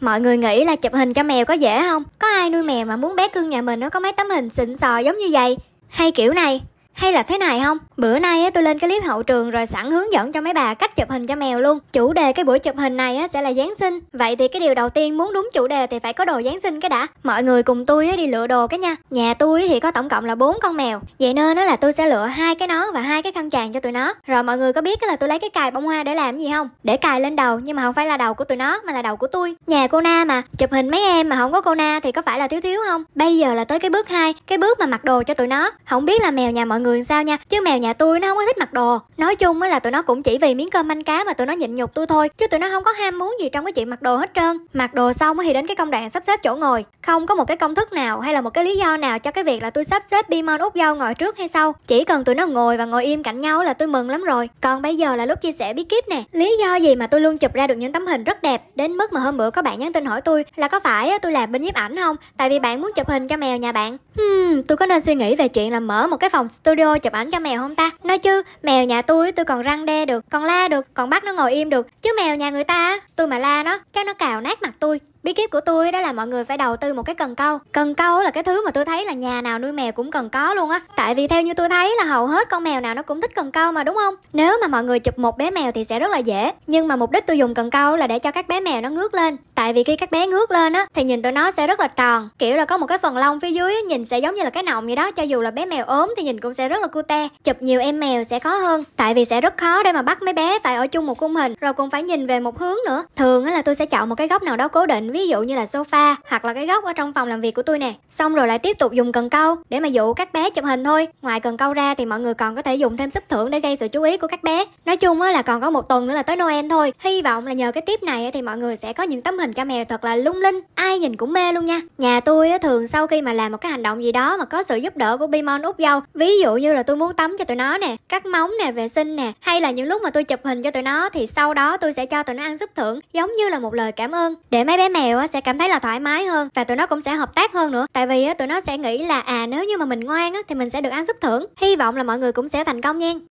Mọi người nghĩ là chụp hình cho mèo có dễ không? Có ai nuôi mèo mà muốn bé cưng nhà mình nó có mấy tấm hình xịn sò giống như vậy? Hay kiểu này, hay là thế này không? Bữa nay á, tôi lên cái clip hậu trường rồi sẵn hướng dẫn cho mấy bà cách chụp hình cho mèo luôn. Chủ đề cái buổi chụp hình này á, sẽ là Giáng sinh. Vậy thì cái điều đầu tiên muốn đúng chủ đề thì phải có đồ Giáng sinh cái đã. Mọi người cùng tôi á, đi lựa đồ cái nha. Nhà tôi thì có tổng cộng là bốn con mèo. Vậy nên đó là tôi sẽ lựa hai cái nón và hai cái khăn tràng cho tụi nó. Rồi mọi người có biết là tôi lấy cái cài bông hoa để làm gì không? Để cài lên đầu nhưng mà không phải là đầu của tụi nó mà là đầu của tôi. Nhà cô Na mà chụp hình mấy em mà không có cô Na thì có phải là thiếu thiếu không? Bây giờ là tới cái bước hai, cái bước mà mặc đồ cho tụi nó. Không biết là mèo nhà mọi mọi người sao nha chứ mèo nhà tôi nó không có thích mặc đồ nói chung á là tụi nó cũng chỉ vì miếng cơm manh cá mà tụi nó nhịn nhục tôi thôi chứ tụi nó không có ham muốn gì trong cái chuyện mặc đồ hết trơn mặc đồ xong thì đến cái công đoạn sắp xếp chỗ ngồi không có một cái công thức nào hay là một cái lý do nào cho cái việc là tôi sắp xếp bimon út dâu ngồi trước hay sau chỉ cần tụi nó ngồi và ngồi im cạnh nhau là tôi mừng lắm rồi còn bây giờ là lúc chia sẻ bí kíp nè lý do gì mà tôi luôn chụp ra được những tấm hình rất đẹp đến mức mà hôm bữa có bạn nhắn tin hỏi tôi là có phải tôi làm bên nhiếp ảnh không tại vì bạn muốn chụp hình cho mèo nhà bạn hmm tôi có nên suy nghĩ về chuyện là mở một cái phòng studio studio chụp ảnh cho mèo không ta nói chứ mèo nhà tôi tôi còn răng đe được còn la được còn bắt nó ngồi im được chứ mèo nhà người ta tôi mà la nó chắc nó cào nát mặt tôi bí kíp của tôi đó là mọi người phải đầu tư một cái cần câu cần câu là cái thứ mà tôi thấy là nhà nào nuôi mèo cũng cần có luôn á tại vì theo như tôi thấy là hầu hết con mèo nào nó cũng thích cần câu mà đúng không nếu mà mọi người chụp một bé mèo thì sẽ rất là dễ nhưng mà mục đích tôi dùng cần câu là để cho các bé mèo nó ngước lên tại vì khi các bé ngước lên á thì nhìn tụi nó sẽ rất là tròn kiểu là có một cái phần lông phía dưới á, nhìn sẽ giống như là cái nọng vậy đó cho dù là bé mèo ốm thì nhìn cũng sẽ rất là cute chụp nhiều em mèo sẽ khó hơn tại vì sẽ rất khó để mà bắt mấy bé phải ở chung một khung hình rồi cũng phải nhìn về một hướng nữa thường á là tôi sẽ chọn một cái góc nào đó cố định ví dụ như là sofa hoặc là cái góc ở trong phòng làm việc của tôi nè xong rồi lại tiếp tục dùng cần câu để mà dụ các bé chụp hình thôi ngoài cần câu ra thì mọi người còn có thể dùng thêm sức thưởng để gây sự chú ý của các bé nói chung á là còn có một tuần nữa là tới noel thôi hy vọng là nhờ cái tiếp này thì mọi người sẽ có những tấm hình dành cho mèo thật là lung linh ai nhìn cũng mê luôn nha nhà tôi á, thường sau khi mà làm một cái hành động gì đó mà có sự giúp đỡ của bimon út dâu ví dụ như là tôi muốn tắm cho tụi nó nè cắt móng nè vệ sinh nè hay là những lúc mà tôi chụp hình cho tụi nó thì sau đó tôi sẽ cho tụi nó ăn súp thưởng giống như là một lời cảm ơn để mấy bé mèo á, sẽ cảm thấy là thoải mái hơn và tụi nó cũng sẽ hợp tác hơn nữa tại vì á, tụi nó sẽ nghĩ là à nếu như mà mình ngoan á, thì mình sẽ được ăn súp thưởng hy vọng là mọi người cũng sẽ thành công nha